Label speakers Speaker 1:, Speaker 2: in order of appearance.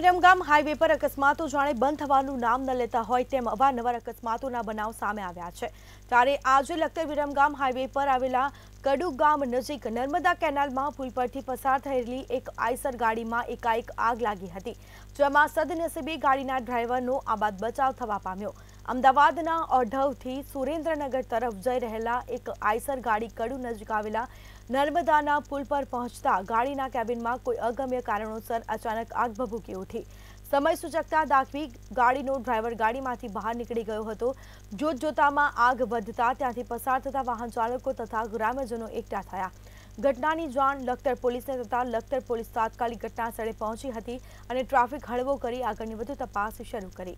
Speaker 1: Viramgam highway પર અકસ્માતો જાણે બંધ થવાનું નામ ન લેતા હોય તેમ અવારનવાર અકસ્માતોના બનાવ સામે આવ્યા છે ત્યારે આજે લખતર વિરમગામ હાઈવે પર આવેલા કડુ ગામ નજીક નર્મદા કેનાલમાં પુલ પરથી પસાર થયેલી એક આઈસર ગાડીમાં એકાએક આગ લાગી હતી જેમાં સદનસીબે ગાડીના ડ્રાઈવરનો આબાદ બચાવ થવા પામ્યો અમદાવાદના ઓઢવથી સુરેન્દ્રનગર તરફ જઈ રહેલા એક આઈસર ગાડી કડું નજીક આવેલા નર્મદાના પુલ પર પહોંચતા ગાડીના કેબિનમાં કોઈ અગમ્ય કારણોસર અચાનક આગ ભભૂકી ઉઠી સમય સુચકતા દાખલા ગડીનો ડ્રાઈવર ગાડીમાંથી બહાર નીકળી ગયો હતો જોતજોતામાં આગ વધતા ત્યાંથી પસાર થતા વાહન ચાલકો તથા ગ્રામજનો એકઠા થયા ઘટનાની જાણ લક્તર પોલીસને થતા લક્તર પોલીસ તાત્કાલિક ઘટના સ્થળે પહોંચી હતી અને ટ્રાફિક હળવો કરી આગળની વધુ તપાસ શરૂ કરી